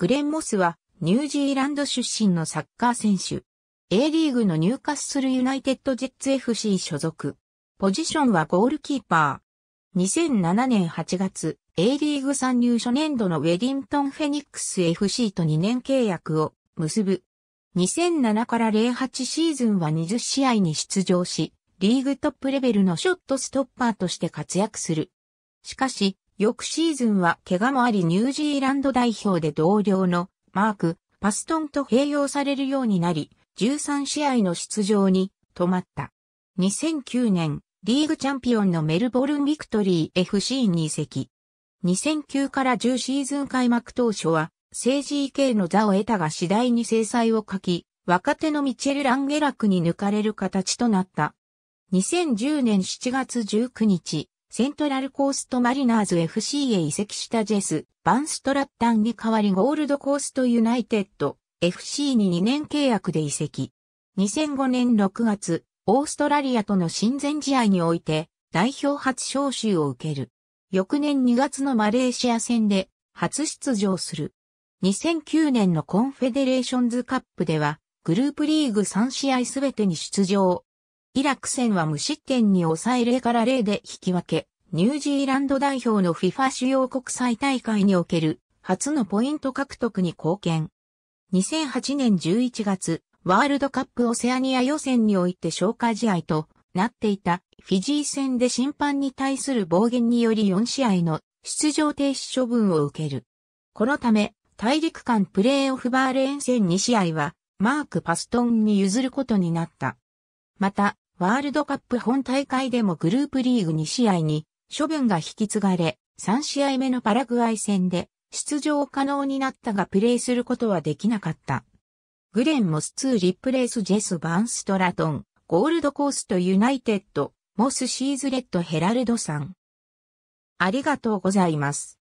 グレン・モスはニュージーランド出身のサッカー選手。A リーグのニューカッスルユナイテッドジェッツ FC 所属。ポジションはゴールキーパー。2007年8月、A リーグ参入初年度のウェディントン・フェニックス FC と2年契約を結ぶ。2007から08シーズンは20試合に出場し、リーグトップレベルのショットストッパーとして活躍する。しかし、翌シーズンは怪我もありニュージーランド代表で同僚のマーク・パストンと併用されるようになり、13試合の出場に止まった。2009年、リーグチャンピオンのメルボルンビクトリー FC に移籍。2009から10シーズン開幕当初は、政治 EK の座を得たが次第に制裁を書き、若手のミチェル・ランゲラクに抜かれる形となった。2010年7月19日、セントラルコーストマリナーズ FC へ移籍したジェス・バンストラッタンに代わりゴールドコーストユナイテッド FC に2年契約で移籍。2005年6月、オーストラリアとの親善試合において代表初招集を受ける。翌年2月のマレーシア戦で初出場する。2009年のコンフェデレーションズカップではグループリーグ3試合すべてに出場。イラク戦は無失点に抑え0から0で引き分け、ニュージーランド代表の FIFA 主要国際大会における初のポイント獲得に貢献。2008年11月、ワールドカップオセアニア予選において消化試合となっていたフィジー戦で審判に対する暴言により4試合の出場停止処分を受ける。このため、大陸間プレーオフバーレーン戦2試合は、マーク・パストンに譲ることになった。また、ワールドカップ本大会でもグループリーグ2試合に処分が引き継がれ、3試合目のパラグアイ戦で出場可能になったがプレーすることはできなかった。グレンモス2リプレイスジェス・バンストラトン、ゴールドコーストユナイテッド、モス・シーズレッド・ヘラルドさん。ありがとうございます。